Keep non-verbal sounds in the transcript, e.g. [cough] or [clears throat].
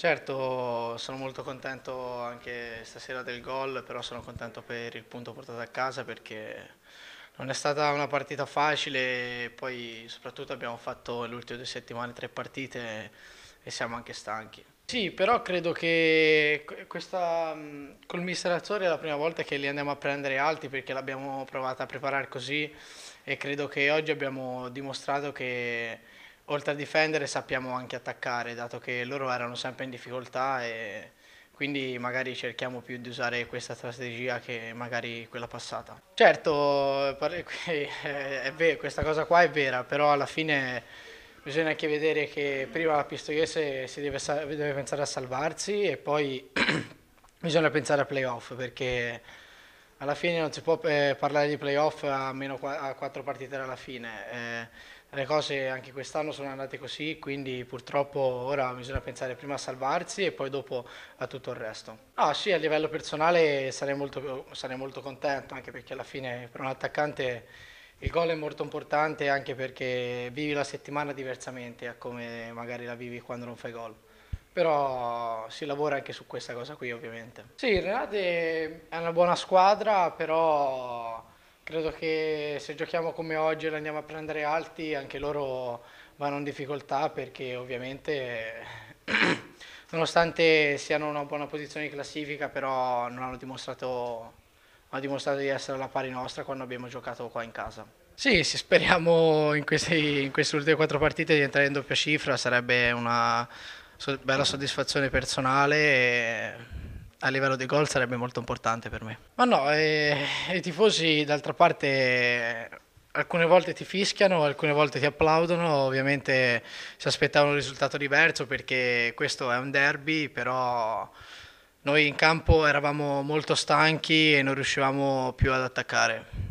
Certo, sono molto contento anche stasera del gol, però sono contento per il punto portato a casa perché non è stata una partita facile, poi soprattutto abbiamo fatto le ultime due settimane tre partite e siamo anche stanchi. Sì, però credo che questa mm, col mister Azzori è la prima volta che li andiamo a prendere alti perché l'abbiamo provata a preparare così e credo che oggi abbiamo dimostrato che oltre a difendere sappiamo anche attaccare, dato che loro erano sempre in difficoltà e quindi magari cerchiamo più di usare questa strategia che magari quella passata. Certo, [laughs] vero, questa cosa qua è vera, però alla fine bisogna anche vedere che prima la Pistoiese si deve, deve pensare a salvarsi e poi [clears throat] bisogna pensare a playoff perché alla fine non si può eh, parlare di playoff a meno qu a quattro partite dalla fine. Eh, le cose anche quest'anno sono andate così, quindi purtroppo ora bisogna pensare prima a salvarsi e poi dopo a tutto il resto. Ah sì, a livello personale sarei molto, sarei molto contento, anche perché alla fine per un attaccante il gol è molto importante anche perché vivi la settimana diversamente a come magari la vivi quando non fai gol. Però si lavora anche su questa cosa qui ovviamente. Sì, il Renate è una buona squadra, però credo che se giochiamo come oggi e andiamo a prendere alti, anche loro vanno in difficoltà perché ovviamente [coughs] nonostante siano in una buona posizione di classifica, però non hanno dimostrato, hanno dimostrato di essere alla pari nostra quando abbiamo giocato qua in casa. Sì, sì, speriamo in, questi, in queste ultime quattro partite di entrare in doppia cifra, sarebbe una, bella soddisfazione personale e a livello di gol sarebbe molto importante per me. Ma no, eh, i tifosi d'altra parte alcune volte ti fischiano, alcune volte ti applaudono, ovviamente si aspettavano un risultato diverso perché questo è un derby, però noi in campo eravamo molto stanchi e non riuscivamo più ad attaccare.